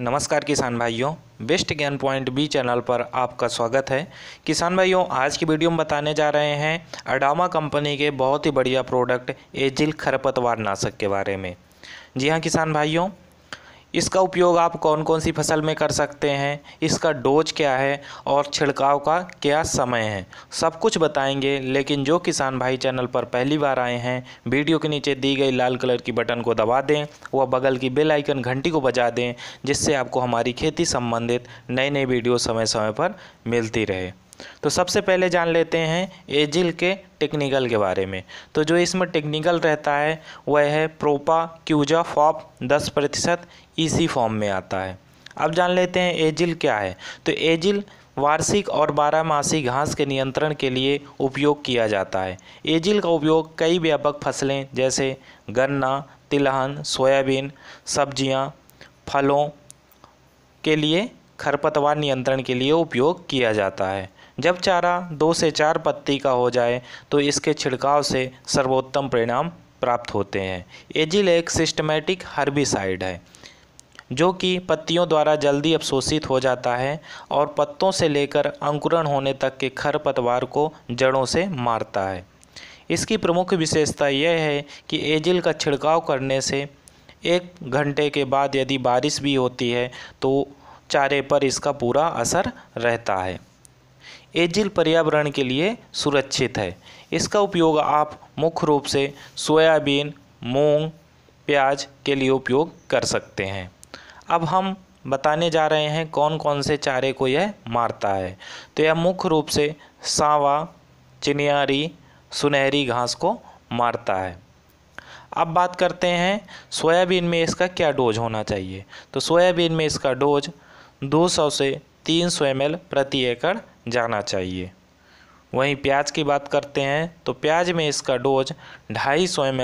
नमस्कार किसान भाइयों बेस्ट ज्ञान पॉइंट बी चैनल पर आपका स्वागत है किसान भाइयों आज की वीडियो में बताने जा रहे हैं अडामा कंपनी के बहुत ही बढ़िया प्रोडक्ट एजिल खरपतवार नाशक के बारे में जी हाँ किसान भाइयों इसका उपयोग आप कौन कौन सी फसल में कर सकते हैं इसका डोज क्या है और छिड़काव का क्या समय है सब कुछ बताएंगे लेकिन जो किसान भाई चैनल पर पहली बार आए हैं वीडियो के नीचे दी गई लाल कलर की बटन को दबा दें व बगल की बेल आइकन घंटी को बजा दें जिससे आपको हमारी खेती संबंधित नए नए वीडियो समय समय पर मिलती रहे तो सबसे पहले जान लेते हैं एजिल के टेक्निकल के बारे में तो जो इसमें टेक्निकल रहता है वह है प्रोपा क्यूजा फॉप दस प्रतिशत इसी फॉर्म में आता है अब जान लेते हैं एजिल क्या है तो एजिल वार्षिक और बारहमासी घास के नियंत्रण के लिए उपयोग किया जाता है एजिल का उपयोग कई व्यापक फसलें जैसे गन्ना तिलहन सोयाबीन सब्जियां, फलों के लिए खरपतवार नियंत्रण के लिए उपयोग किया जाता है जब चारा दो से चार पत्ती का हो जाए तो इसके छिड़काव से सर्वोत्तम परिणाम प्राप्त होते हैं एजिल एक सिस्टमेटिक हर्बिसाइड है जो कि पत्तियों द्वारा जल्दी अवशोषित हो जाता है और पत्तों से लेकर अंकुरण होने तक के खरपतवार को जड़ों से मारता है इसकी प्रमुख विशेषता यह है कि एजिल का छिड़काव करने से एक घंटे के बाद यदि बारिश भी होती है तो चारे पर इसका पूरा असर रहता है एजिल पर्यावरण के लिए सुरक्षित है इसका उपयोग आप मुख्य रूप से सोयाबीन मूंग प्याज के लिए उपयोग कर सकते हैं अब हम बताने जा रहे हैं कौन कौन से चारे को यह मारता है तो यह मुख्य रूप से सावा चिनियारी सुनहरी घास को मारता है अब बात करते हैं सोयाबीन में इसका क्या डोज होना चाहिए तो सोयाबीन में इसका डोज 200 से तीन सौ एम प्रति एकड़ जाना चाहिए वहीं प्याज की बात करते हैं तो प्याज में इसका डोज ढाई सौ एम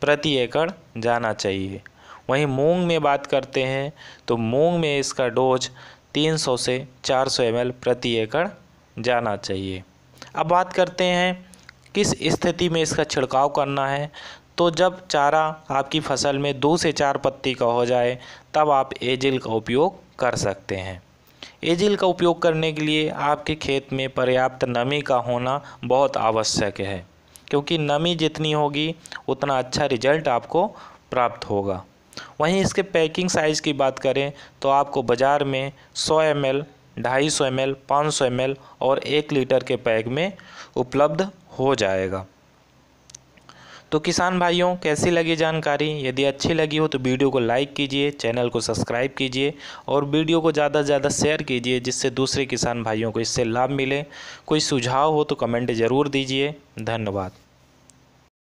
प्रति एकड़ जाना चाहिए वहीं मूंग में बात करते हैं तो मूंग में इसका डोज 300 से 400 सौ प्रति एकड़ जाना चाहिए अब बात करते हैं किस स्थिति में इसका छिड़काव करना है तो जब चारा आपकी फसल में दो से चार पत्ती का हो जाए तब आप एजिल का उपयोग कर सकते हैं एजिल का उपयोग करने के लिए आपके खेत में पर्याप्त नमी का होना बहुत आवश्यक है क्योंकि नमी जितनी होगी उतना अच्छा रिजल्ट आपको प्राप्त होगा वहीं इसके पैकिंग साइज़ की बात करें तो आपको बाज़ार में 100 एम एल ढाई सौ एम एल पाँच सौ एम एल और एक लीटर के पैक में उपलब्ध हो जाएगा तो किसान भाइयों कैसी लगी जानकारी यदि अच्छी लगी हो तो वीडियो को लाइक कीजिए चैनल को सब्सक्राइब कीजिए और वीडियो को ज़्यादा से ज़्यादा शेयर कीजिए जिससे दूसरे किसान भाइयों को इससे लाभ मिले कोई सुझाव हो तो कमेंट ज़रूर दीजिए धन्यवाद